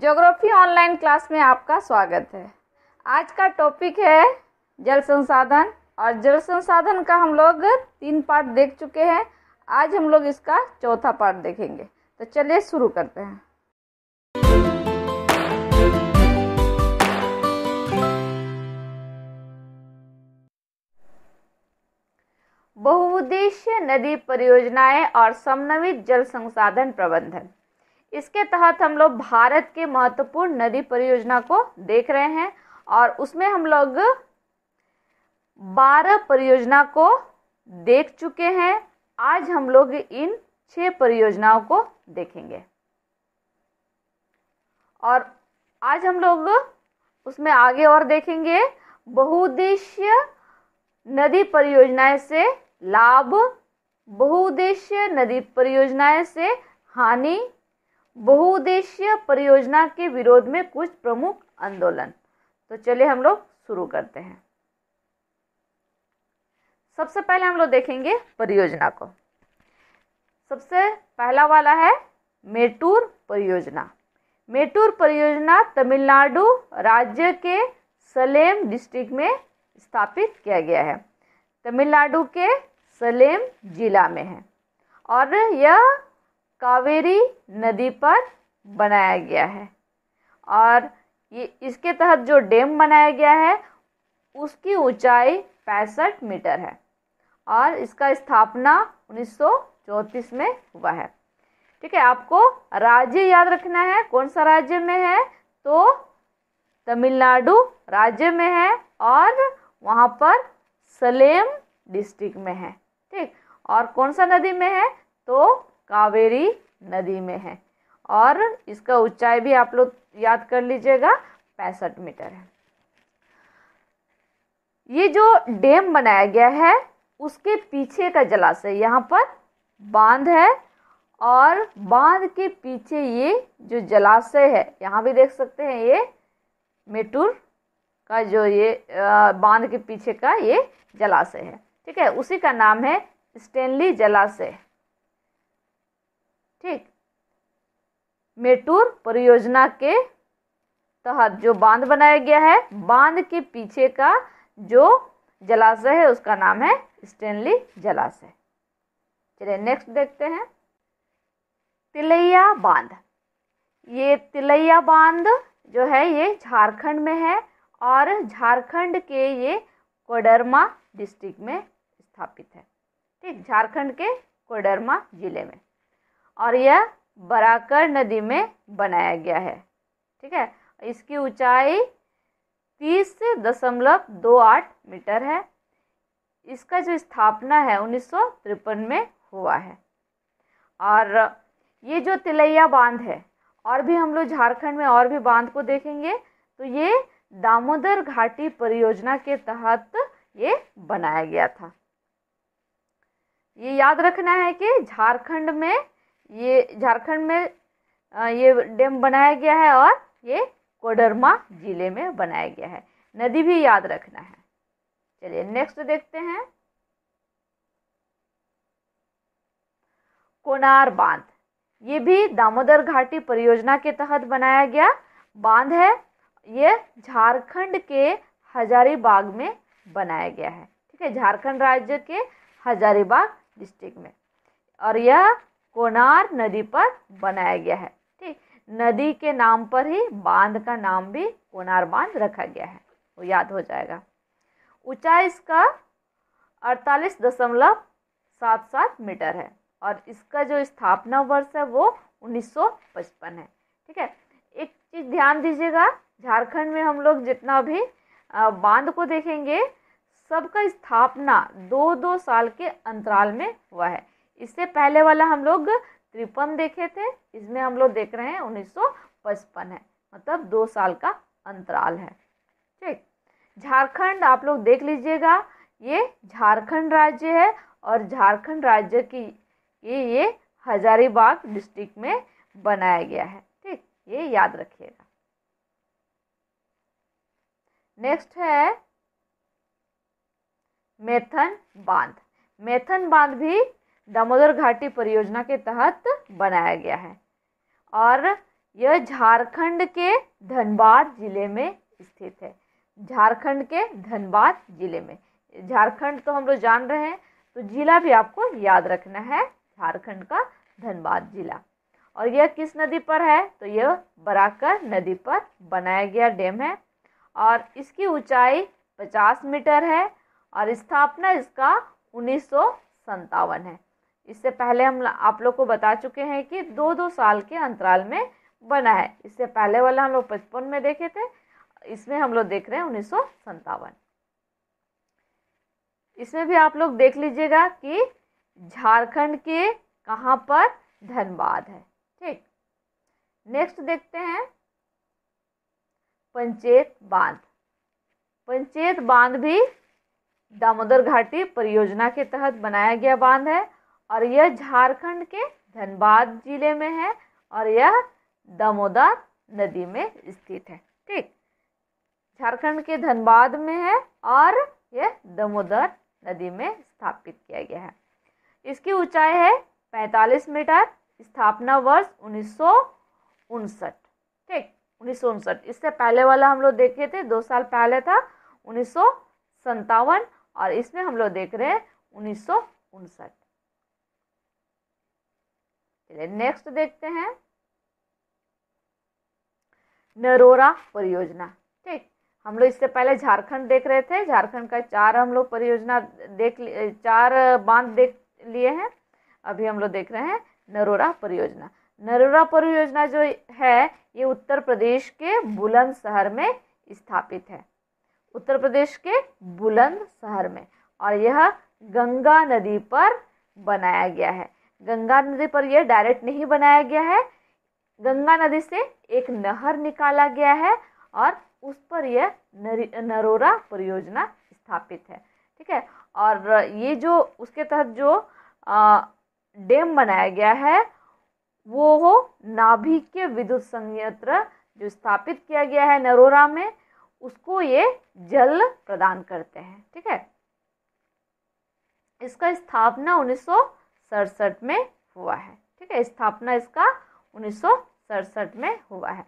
geography online class में आपका स्वागत है आज का टॉपिक है जल संसाधन और जल संसाधन का हम लोग तीन पार्ट देख चुके हैं आज हम लोग इसका चौथा पार्ट देखेंगे तो चलिए शुरू करते हैं बहुउद्देश्य नदी परियोजनाएं और समन्वित जल संसाधन प्रबंधन इसके तहत हम लोग भारत के महत्वपूर्ण नदी परियोजना को देख रहे हैं और उसमें हम लोग बारह परियोजना को देख चुके हैं आज हम लोग इन छह परियोजनाओं को देखेंगे और आज हम लोग उसमें आगे और देखेंगे बहुउद्देश्य नदी परियोजनाएं से लाभ बहुउद्देश्य नदी परियोजनाएं से हानि बहुउद्देशीय परियोजना के विरोध में कुछ प्रमुख आंदोलन तो चलिए हम लोग शुरू करते हैं सबसे पहले हम लोग देखेंगे परियोजना को सबसे पहला वाला है मेटूर परियोजना मेटूर परियोजना तमिलनाडु राज्य के सलेम डिस्ट्रिक्ट में स्थापित किया गया है तमिलनाडु के सलेम जिला में है और यह कावेरी नदी पर बनाया गया है और ये इसके तहत जो डैम बनाया गया है उसकी ऊंचाई पैंसठ मीटर है और इसका स्थापना 1934 में हुआ है ठीक है आपको राज्य याद रखना है कौन सा राज्य में है तो तमिलनाडु राज्य में है और वहाँ पर सलेम डिस्ट्रिक्ट में है ठीक और कौन सा नदी में है तो कावेरी नदी में है और इसका ऊंचाई भी आप लोग याद कर लीजिएगा पैंसठ मीटर है ये जो डैम बनाया गया है उसके पीछे का जलाशय यहाँ पर बांध है और बांध के पीछे ये जो जलाशय है यहाँ भी देख सकते हैं ये मेटूर का जो ये बांध के पीछे का ये जलाशय है ठीक है उसी का नाम है स्टेनली जलाशय ठीक मेटूर परियोजना के तहत जो बांध बनाया गया है बांध के पीछे का जो जलाशय है उसका नाम है स्टेनली जलाशय चलिए नेक्स्ट देखते हैं तिलैया बांध ये तिलैया बांध जो है ये झारखंड में है और झारखंड के ये कोडरमा डिस्ट्रिक्ट में स्थापित है ठीक झारखंड के कोडरमा जिले में और यह बराकर नदी में बनाया गया है ठीक है इसकी ऊंचाई तीस दशमलव दो आठ मीटर है इसका जो स्थापना है उन्नीस में हुआ है और ये जो तिलैया बांध है और भी हम लोग झारखंड में और भी बांध को देखेंगे तो ये दामोदर घाटी परियोजना के तहत ये बनाया गया था ये याद रखना है कि झारखंड में ये झारखंड में ये डैम बनाया गया है और ये कोडरमा जिले में बनाया गया है नदी भी याद रखना है चलिए नेक्स्ट देखते हैं कोनार बांध ये भी दामोदर घाटी परियोजना के तहत बनाया गया बांध है ये झारखंड के हजारीबाग में बनाया गया है ठीक है झारखंड राज्य के हजारीबाग डिस्ट्रिक्ट में और यह कोनार नदी पर बनाया गया है ठीक नदी के नाम पर ही बांध का नाम भी कोनार बांध रखा गया है वो याद हो जाएगा ऊंचाई इसका अड़तालीस दशमलव सात सात मीटर है और इसका जो स्थापना वर्ष है वो 1955 है ठीक है एक चीज़ ध्यान दीजिएगा झारखंड में हम लोग जितना भी बांध को देखेंगे सबका स्थापना दो दो साल के अंतराल में हुआ है इससे पहले वाला हम लोग त्रिपन देखे थे इसमें हम लोग देख रहे हैं उन्नीस है मतलब दो साल का अंतराल है ठीक झारखंड आप लोग देख लीजिएगा ये झारखंड राज्य है और झारखंड राज्य की ये ये हजारीबाग डिस्ट्रिक्ट में बनाया गया है ठीक ये याद रखिएगा नेक्स्ट है मेथन बांध मेथन बांध भी दामोदर घाटी परियोजना के तहत बनाया गया है और यह झारखंड के धनबाद जिले में स्थित है झारखंड के धनबाद जिले में झारखंड तो हम लोग जान रहे हैं तो जिला भी आपको याद रखना है झारखंड का धनबाद जिला और यह किस नदी पर है तो यह बराकर नदी पर बनाया गया डैम है और इसकी ऊंचाई 50 मीटर है और स्थापना इसका उन्नीस है इससे पहले हम आप लोग को बता चुके हैं कि दो दो साल के अंतराल में बना है इससे पहले वाला हम लोग पचपन में देखे थे इसमें हम लोग देख रहे हैं उन्नीस इसमें भी आप लोग देख लीजिएगा कि झारखंड के कहाँ पर धनबाद है ठीक नेक्स्ट देखते हैं पंचेत बांध पंचेत बांध भी दामोदर घाटी परियोजना के तहत बनाया गया बांध है और यह झारखंड के धनबाद जिले में है और यह दामोदर नदी में स्थित है ठीक झारखंड के धनबाद में है और यह दामोदर नदी में स्थापित किया गया है इसकी ऊंचाई है 45 मीटर स्थापना वर्ष उन्नीस ठीक उन्नीस इससे पहले वाला हम लोग देखे थे दो साल पहले था उन्नीस और इसमें हम लोग देख रहे हैं उन्नीस चलिए नेक्स्ट देखते हैं नरोरा परियोजना ठीक हम लोग इससे पहले झारखंड देख रहे थे झारखंड का चार हम लोग परियोजना देख चार बांध देख लिए हैं अभी हम लोग देख रहे हैं नरोरा परियोजना नरोरा परियोजना जो है ये उत्तर प्रदेश के बुलंद शहर में स्थापित है उत्तर प्रदेश के बुलंद शहर में और यह गंगा नदी पर बनाया गया है गंगा नदी पर यह डायरेक्ट नहीं बनाया गया है गंगा नदी से एक नहर निकाला गया है और उस पर यह नरोरा परियोजना स्थापित है ठीक है और ये जो उसके तहत जो डैम बनाया गया है वो हो के विद्युत संयंत्र जो स्थापित किया गया है नरोरा में उसको ये जल प्रदान करते हैं ठीक है इसका स्थापना उन्नीस सड़सठ में हुआ है ठीक है स्थापना इसका उन्नीस में हुआ है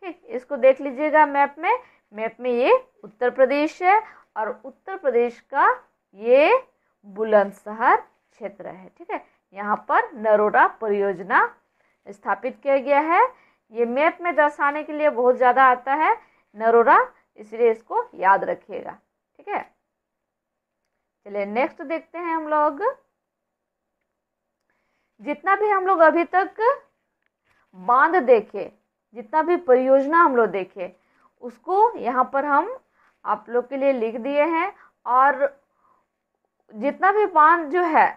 ठीक इसको देख लीजिएगा मैप में मैप में ये उत्तर प्रदेश है और उत्तर प्रदेश का ये बुलंदशहर क्षेत्र है ठीक है यहाँ पर नरोडा परियोजना स्थापित किया गया है ये मैप में दर्शाने के लिए बहुत ज़्यादा आता है नरोडा इसलिए इसको याद रखिएगा ठीक है चलिए नेक्स्ट देखते हैं हम लोग जितना भी हम लोग अभी तक बांध देखे जितना भी परियोजना हम लोग देखे उसको यहाँ पर हम आप लोग के लिए लिख दिए हैं और जितना भी बांध जो है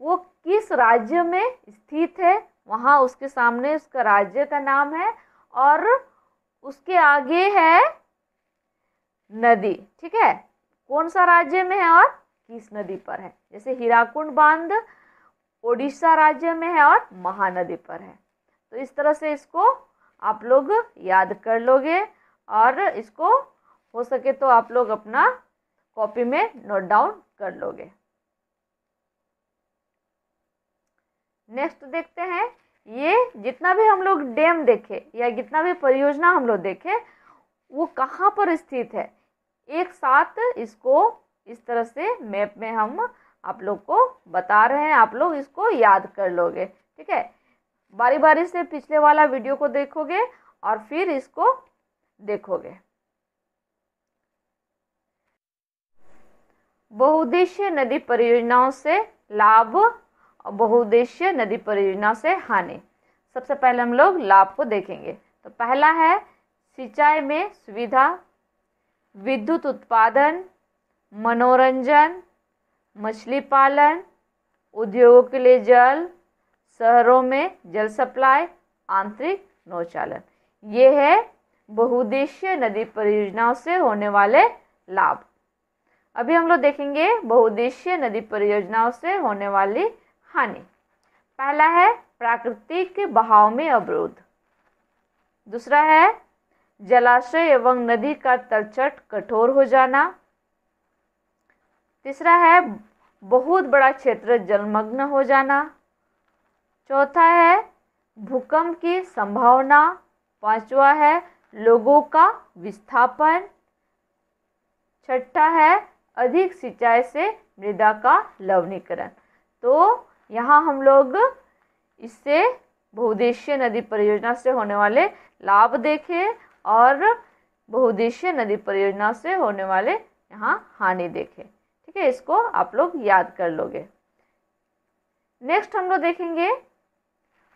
वो किस राज्य में स्थित है वहाँ उसके सामने उसका राज्य का नाम है और उसके आगे है नदी ठीक है कौन सा राज्य में है और किस नदी पर है जैसे हीराकुंड बांध ओडिशा राज्य में है और महानदी पर है तो इस तरह से इसको आप लोग याद कर लोगे और इसको हो सके तो आप लोग अपना कॉपी में नोट डाउन कर लोगे नेक्स्ट देखते हैं ये जितना भी हम लोग डैम देखे या जितना भी परियोजना हम लोग देखे वो कहाँ पर स्थित है एक साथ इसको इस तरह से मैप में हम आप लोग को बता रहे हैं आप लोग इसको याद कर लोगे ठीक है बारी बारी से पिछले वाला वीडियो को देखोगे और फिर इसको देखोगे बहुद्देश्य नदी परियोजनाओं से लाभ और बहुउद्देशीय नदी परियोजना से हानि सबसे पहले हम लोग लाभ को देखेंगे तो पहला है सिंचाई में सुविधा विद्युत उत्पादन मनोरंजन मछली पालन उद्योगों के लिए जल शहरों में जल सप्लाई आंतरिक नौचालन ये है बहुद्देशीय नदी परियोजनाओं से होने वाले लाभ अभी हम लोग देखेंगे बहुद्देशीय नदी परियोजनाओं से होने वाली हानि पहला है प्राकृतिक बहाव में अवरोध दूसरा है जलाशय एवं नदी का तलचट कठोर हो जाना तीसरा है बहुत बड़ा क्षेत्र जलमग्न हो जाना चौथा है भूकंप की संभावना पांचवा है लोगों का विस्थापन छठा है अधिक सिंचाई से मृदा का लवणीकरण तो यहाँ हम लोग इससे बहुद्देशीय नदी परियोजना से होने वाले लाभ देखे और बहुद्देशीय नदी परियोजना से होने वाले यहाँ हानि देखें ठीक है इसको आप लोग याद कर लोगे नेक्स्ट हम लोग देखेंगे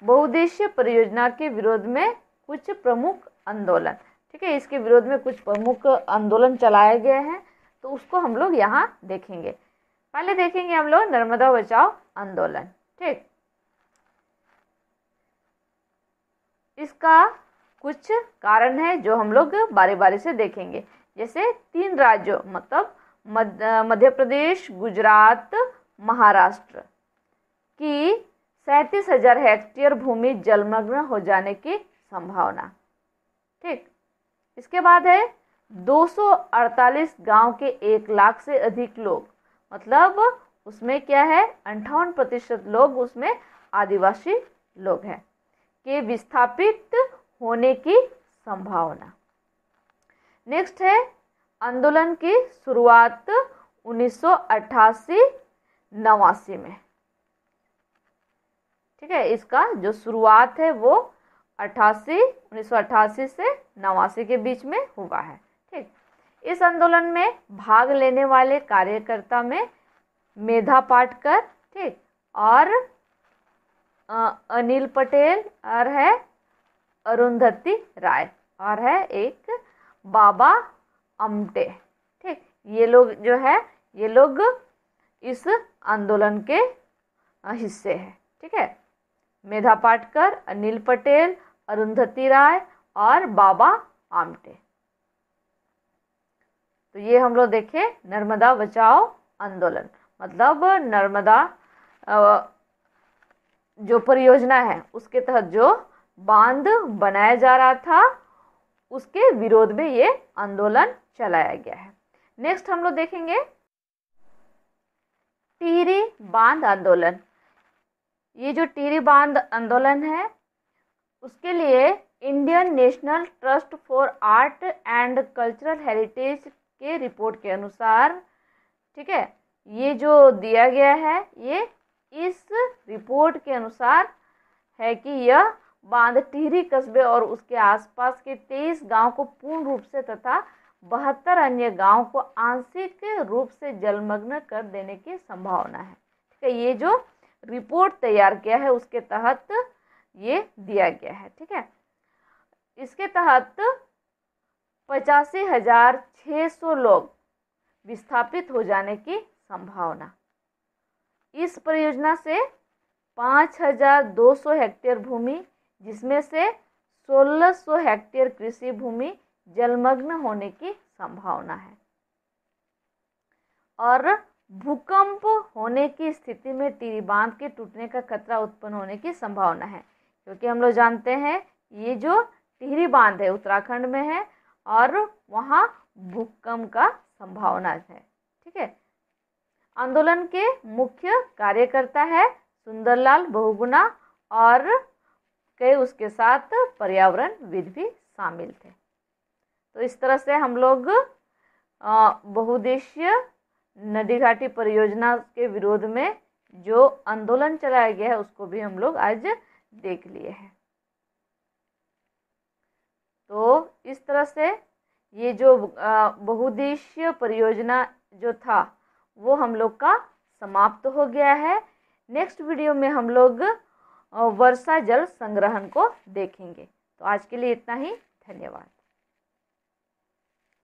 बहुउद्देशीय परियोजना के विरोध में कुछ प्रमुख आंदोलन ठीक है इसके विरोध में कुछ प्रमुख आंदोलन चलाए गए हैं तो उसको हम लोग यहाँ देखेंगे पहले देखेंगे हम लोग नर्मदा बचाओ आंदोलन ठीक इसका कुछ कारण है जो हम लोग बारी बारी से देखेंगे जैसे तीन राज्यों मतलब मध्य प्रदेश गुजरात महाराष्ट्र की सैंतीस हजार हेक्टेयर भूमि जलमग्न हो जाने की संभावना ठीक इसके बाद है 248 गांव के एक लाख से अधिक लोग मतलब उसमें क्या है अंठावन प्रतिशत लोग उसमें आदिवासी लोग हैं के विस्थापित होने की संभावना नेक्स्ट है आंदोलन की शुरुआत उन्नीस सौ नवासी में ठीक है इसका जो शुरुआत है वो अट्ठासी उन्नीस से नवासी के बीच में हुआ है ठीक इस आंदोलन में भाग लेने वाले कार्यकर्ता में मेधा पाटकर ठीक और अनिल पटेल और है अरुंधति राय और है एक बाबा अमटे ठीक ये लोग जो है ये लोग इस आंदोलन के हिस्से हैं ठीक है मेधा पाटकर अनिल पटेल अरुंधति राय और बाबा आमटे तो ये हम लोग देखे नर्मदा बचाओ आंदोलन मतलब नर्मदा जो परियोजना है उसके तहत जो बांध बनाया जा रहा था उसके विरोध में ये आंदोलन चलाया गया है नेक्स्ट हम लोग देखेंगे टिहरी बांध आंदोलन ये जो टिहरी बांध आंदोलन है उसके लिए Indian national trust for art and cultural heritage के रिपोर्ट के अनुसार ठीक है ये जो दिया गया है ये इस रिपोर्ट के अनुसार है कि यह बांध टिहरी कस्बे और उसके आसपास के तेईस गांव को पूर्ण रूप से तथा बहत्तर अन्य गांव को आंशिक रूप से जलमग्न कर देने की संभावना है ठीक है ये जो रिपोर्ट तैयार किया है उसके तहत ये दिया गया है ठीक है इसके तहत पचासी हजार छः सौ लोग विस्थापित हो जाने की संभावना इस परियोजना से पाँच हजार दो सौ हेक्टेयर भूमि जिसमें से सोलह सौ हेक्टेयर कृषि भूमि जलमग्न होने की संभावना है और भूकंप होने की स्थिति में टीरी बांध के टूटने का खतरा उत्पन्न होने की संभावना है क्योंकि हम लोग जानते हैं ये जो टिहरी बांध है उत्तराखंड में है और वहाँ भूकंप का संभावना है ठीक है आंदोलन के मुख्य कार्यकर्ता है सुंदरलाल बहुगुना और कई उसके साथ पर्यावरण विद भी शामिल थे तो इस तरह से हम लोग बहुद्देश्य नदी घाटी परियोजना के विरोध में जो आंदोलन चलाया गया है उसको भी हम लोग आज देख लिए हैं तो इस तरह से ये जो बहुद्देश्य परियोजना जो था वो हम लोग का समाप्त हो गया है नेक्स्ट वीडियो में हम लोग वर्षा जल संग्रहण को देखेंगे तो आज के लिए इतना ही धन्यवाद